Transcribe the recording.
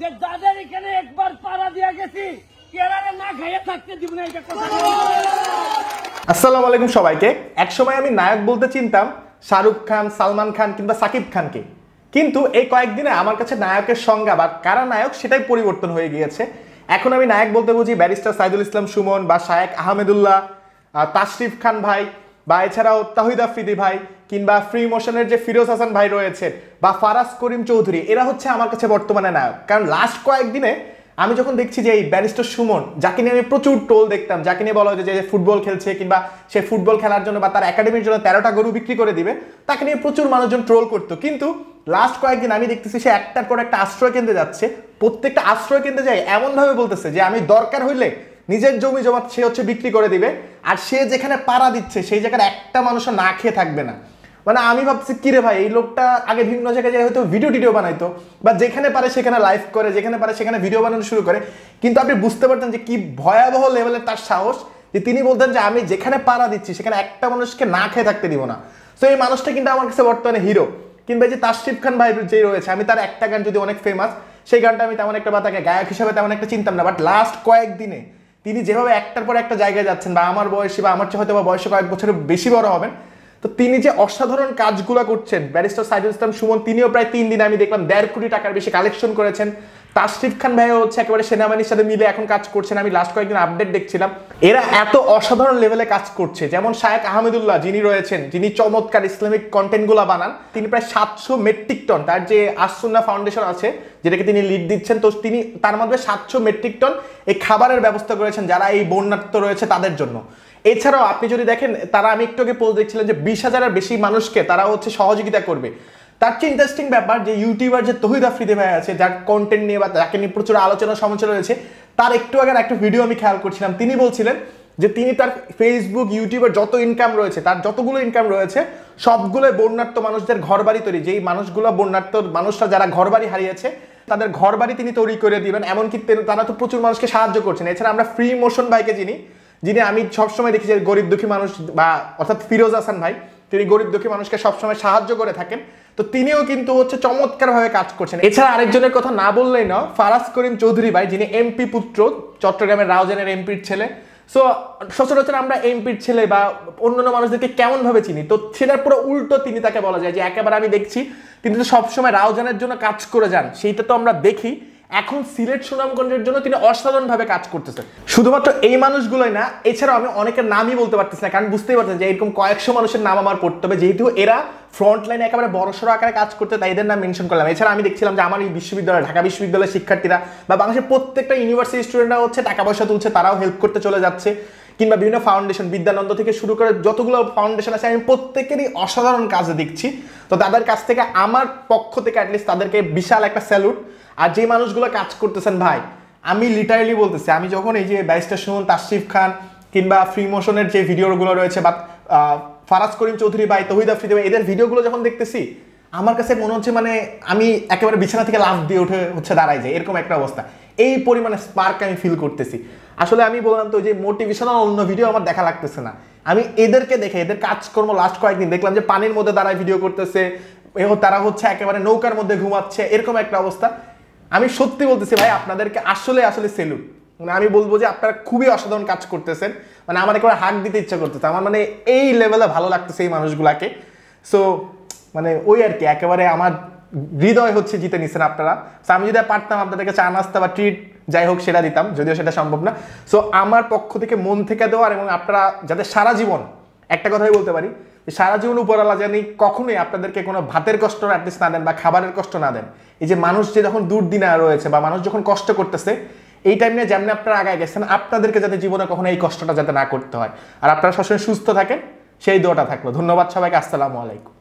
যে যাদের এখানে একবার পাড়া দিয়া গেছি কেরারে না খাইয়ে থাকতে দিব না এটা কথা আসসালামু আলাইকুম সবাইকে একসময় আমি নায়ক বলতে চিনতাম শাহরুখ খান সালমান খান কিংবা সাকিব খানকে কিন্তু এই কয়েকদিনে আমার কাছে নায়কের সংজ্ঞা বা কারা নায়ক সেটাই পরিবর্তন হয়ে গিয়েছে এখন আমি নায়ক বলতে বুঝি ব্যারিস্টার সাইদুল ইসলাম সুমন বা শায়েক আহমেদুল্লাহ তাশরিফ খান ভাই বা এছাড়াও তাহিদ আফ্রিদি ভাই কিংবা ফ্রি মোশনের যে ফিরোজ হাসান ভাই রয়েছেন বা ফারাজ করিম চৌধুরী এরা হচ্ছে আমার কাছে বর্তমানে নায়ক কারণ লাস্ট কয়েকদিনে আমি যখন দেখছি যে এই ব্যারিস্টার সুমন যাকে নিয়ে আমি প্রচুর টোল দেখতাম যাকে নিয়ে বলা হয়েছে যে ফুটবল খেলছে কিংবা সে ফুটবল খেলার জন্য বা তার একাডেমির জন্য তেরোটা গরু বিক্রি করে দিবে তাকে নিয়ে প্রচুর মানুষজন ট্রোল করতো কিন্তু লাস্ট কয়েকদিন আমি দেখতেছি সে একটার পর একটা আশ্রয় কেন্দ্রে যাচ্ছে প্রত্যেকটা আশ্রয় কেন্দ্রে যায় এমনভাবে বলতেছে যে আমি দরকার হইলে নিজের জমি জমা সে হচ্ছে বিক্রি করে দিবে আর সে যেখানে পাড়া দিচ্ছে সেই জায়গার একটা মানুষও না খেয়ে থাকবে না মানে আমি ভাবছি কিরে ভাই এই লোকটা আগে ভিন্ন জায়গায় যায় হয়তো ভিডিও টিডিও বানাইতো বা যেখানে পারে সেখানে লাইভ করে যেখানে পারে সেখানে ভিডিও বানানো শুরু করে কিন্তু আপনি বুঝতে পারতেন যে কি ভয়াবহ লেভেলের তার সাহস যে তিনি বলতেন যে আমি যেখানে পাড়া দিচ্ছি সেখানে একটা মানুষকে না খেয়ে থাকতে দিব না তো এই মানুষটা কিন্তু আমার কাছে বর্তমানে হিরো কিংবা যে তাশরিফ খান ভাই যে রয়েছে আমি তার একটা গান যদি অনেক ফেমাস সেই গানটা আমি তেমন একটা বা তাকে গায়ক হিসাবে তেমন একটা চিনতাম না বাট লাস্ট কয়েকদিনে তিনি যেভাবে একটার পর একটা জায়গায় যাচ্ছেন বা আমার বয়সে বা আমার চেয়ে হয়তো বা বয়সে কয়েক বছরের বেশি বড় হবেন তো তিনি যে অসাধারণ কাজগুলো করছেন ব্যারিস্টার সাইদুল ইসলাম সুমন তিনিও প্রায় তিন দিন আমি দেখলাম দেড় কোটি টাকার বেশি কালেকশন করেছেন তাশরিফ খান ভাইও হচ্ছে একেবারে সেনাবাহিনীর সাথে মিলে এখন কাজ করছেন আমি লাস্ট কয়েকদিন আপডেট দেখছিলাম এরা এত অসাধারণ লেভেলে কাজ করছে যেমন শায়েক আহমেদুল্লাহ যিনি রয়েছেন যিনি চমৎকার ইসলামিক কন্টেন্টগুলো বানান তিনি প্রায় সাতশো মেট্রিক টন তার যে আসুন্না ফাউন্ডেশন আছে যেটাকে তিনি লিড দিচ্ছেন তো তিনি তার মধ্যে সাতশো মেট্রিক টন এই খাবারের ব্যবস্থা করেছেন যারা এই বন্যার্থ রয়েছে তাদের জন্য এছাড়াও আপনি যদি দেখেন তারা আমি একটু আগে পোস্ট দেখছিলেন যে বিশ হাজারের বেশি মানুষকে তারা হচ্ছে সহযোগিতা করবে তার চেয়ে ইন্টারেস্টিং ব্যাপার যে ইউটিউবার যে তহিদ আফ্রিদে ভাই আছে যার কন্টেন্ট নিয়ে বা তাকে নিয়ে প্রচুর আলোচনা সমালোচনা রয়েছে তার একটু আগের একটা ভিডিও আমি খেয়াল করছিলাম তিনি বলছিলেন যে তিনি তার ফেসবুক ইউটিউবের যত ইনকাম রয়েছে তার যতগুলো ইনকাম রয়েছে সবগুলোই বন্যার্থ মানুষদের ঘর বাড়ি তৈরি যেই মানুষগুলো বন্যার্থ মানুষরা যারা ঘর বাড়ি হারিয়েছে তাদের ঘর বাড়ি তিনি তৈরি করে দিবেন এমনকি তারা তো প্রচুর মানুষকে সাহায্য করছেন এছাড়া আমরা ফ্রি মোশন বাইকে যিনি যিনি আমি সবসময় দেখি যে গরিব দুঃখী মানুষ বা অর্থাৎ ফিরোজ হাসান ভাই তিনি গরিব দুঃখী মানুষকে সবসময় সাহায্য করে থাকেন তো তিনিও কিন্তু হচ্ছে চমৎকারভাবে কাজ করছেন এছাড়া আরেকজনের কথা না বললেই না ফারাজ করিম চৌধুরী ভাই যিনি এমপি পুত্র চট্টগ্রামের রাওজানের এমপির ছেলে সো সচরাচর আমরা এমপির ছেলে বা অন্যান্য মানুষদেরকে কেমন ভাবে চিনি তো সেটার পুরো উল্টো তিনি তাকে বলা যায় যে একেবারে আমি দেখছি তিনি তো সবসময় রাওজানের জন্য কাজ করে যান সেইটা তো আমরা দেখি এখন সিলেট সুনামগঞ্জের জন্য তিনি অসাধারণভাবে কাজ করতেছেন শুধুমাত্র এই মানুষগুলোই না এছাড়াও আমি অনেকের নামই বলতে পারতেছি না কারণ বুঝতেই পারছেন যে এরকম কয়েকশো মানুষের নাম আমার পড়তে হবে যেহেতু এরা ফ্রন্ট লাইনে একেবারে বড়সড় আকারে কাজ করতে তাই এদের নাম মেনশন করলাম এছাড়া আমি দেখছিলাম যে আমার এই বিশ্ববিদ্যালয় ঢাকা বিশ্ববিদ্যালয়ের শিক্ষার্থীরা বা বাংলাদেশের প্রত্যেকটা ইউনিভার্সিটি স্টুডেন্টরা হচ্ছে টাকা পয়সা তুলছে তারাও হেল্প করতে চলে যাচ্ছে কিংবা বিভিন্ন ফাউন্ডেশন বিদ্যানন্দ থেকে শুরু করে যতগুলো ফাউন্ডেশন আছে আমি প্রত্যেকেরই অসাধারণ কাজ দেখছি তো তাদের কাছ থেকে আমার পক্ষ থেকে অ্যাটলিস্ট তাদেরকে বিশাল একটা স্যালুট আর যে মানুষগুলো কাজ করতেছেন ভাই আমি লিটারেলি বলতেছি আমি যখন এই যে ব্যারিস্টার সুমন তাসিফ খান কিংবা ফ্রি মোশনের যে ভিডিওগুলো রয়েছে বা ফারাজ করিম চৌধুরী ভাই তহিদা ফ্রিদে ভাই এদের ভিডিওগুলো যখন দেখতেছি আমার কাছে মনে হচ্ছে মানে আমি একেবারে বিছানা থেকে লাভ দিয়ে উঠে হচ্ছে দাঁড়াই যাই এরকম একটা অবস্থা এই পরিমাণে স্পার্ক আমি ফিল করতেছি আসলে আমি বললাম তো যে মোটিভেশনাল অন্য ভিডিও আমার দেখা লাগতেছে না আমি এদেরকে দেখে এদের কাজকর্ম লাস্ট কয়েকদিন দেখলাম যে পানির মধ্যে দাঁড়ায় ভিডিও করতেছে তারা হচ্ছে একেবারে নৌকার মধ্যে ঘুমাচ্ছে এরকম একটা অবস্থা আমি সত্যি বলতেছি ভাই আপনাদেরকে আসলে আসলে সেলুট মানে আমি বলবো যে আপনারা খুবই অসাধারণ কাজ করতেছেন মানে আমার একেবারে হাক দিতে ইচ্ছা করতেছে আমার মানে এই লেভেলে ভালো লাগতেছে এই মানুষগুলাকে সো মানে ওই আর কি একেবারে আমার হৃদয় হচ্ছে জিতে নিচ্ছেন আপনারা সো আমি যদি পারতাম আপনাদেরকে চা নাস্তা বা ট্রিট যাই হোক সেটা দিতাম যদিও সেটা সম্ভব না সো আমার পক্ষ থেকে মন থেকে দেওয়ার এবং আপনারা যাতে সারা জীবন একটা কথাই বলতে পারি সারা জীবন উপরওয়ালা জানি কখনোই আপনাদেরকে কোনো ভাতের কষ্ট অ্যাটলিস্ট না দেন বা খাবারের কষ্ট না দেন এই যে মানুষ যে যখন দুর্দিনে রয়েছে বা মানুষ যখন কষ্ট করতেছে এই টাইম নিয়ে যেমনি আপনারা আগায় গেছেন আপনাদেরকে যাতে জীবনে কখনো এই কষ্টটা যাতে না করতে হয় আর আপনারা সবসময় সুস্থ থাকেন সেই দোয়াটা থাকলো ধন্যবাদ সবাইকে আসসালামু আলাইকুম